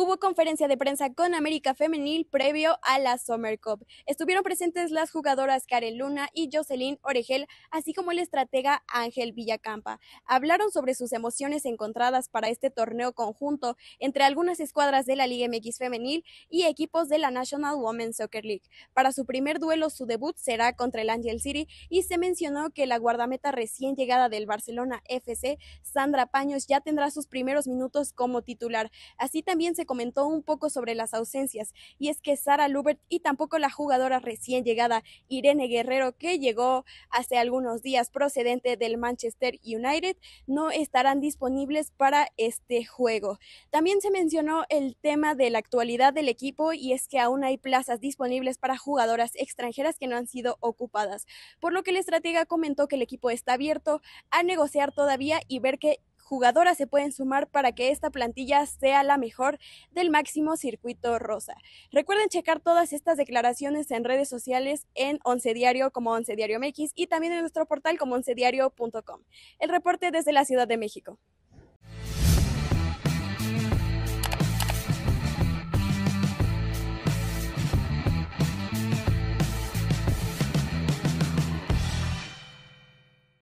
Hubo conferencia de prensa con América Femenil previo a la Summer Cup. Estuvieron presentes las jugadoras Karen Luna y Jocelyn Oregel, así como el estratega Ángel Villacampa. Hablaron sobre sus emociones encontradas para este torneo conjunto entre algunas escuadras de la Liga MX Femenil y equipos de la National Women's Soccer League. Para su primer duelo, su debut será contra el Angel City y se mencionó que la guardameta recién llegada del Barcelona FC, Sandra Paños, ya tendrá sus primeros minutos como titular. Así también se comentó un poco sobre las ausencias, y es que Sara Lubert y tampoco la jugadora recién llegada Irene Guerrero, que llegó hace algunos días procedente del Manchester United, no estarán disponibles para este juego. También se mencionó el tema de la actualidad del equipo y es que aún hay plazas disponibles para jugadoras extranjeras que no han sido ocupadas, por lo que el estratega comentó que el equipo está abierto a negociar todavía y ver qué jugadoras se pueden sumar para que esta plantilla sea la mejor del máximo circuito rosa. Recuerden checar todas estas declaraciones en redes sociales en Once Diario como Once Diario MX y también en nuestro portal como oncediario.com. El reporte desde la Ciudad de México.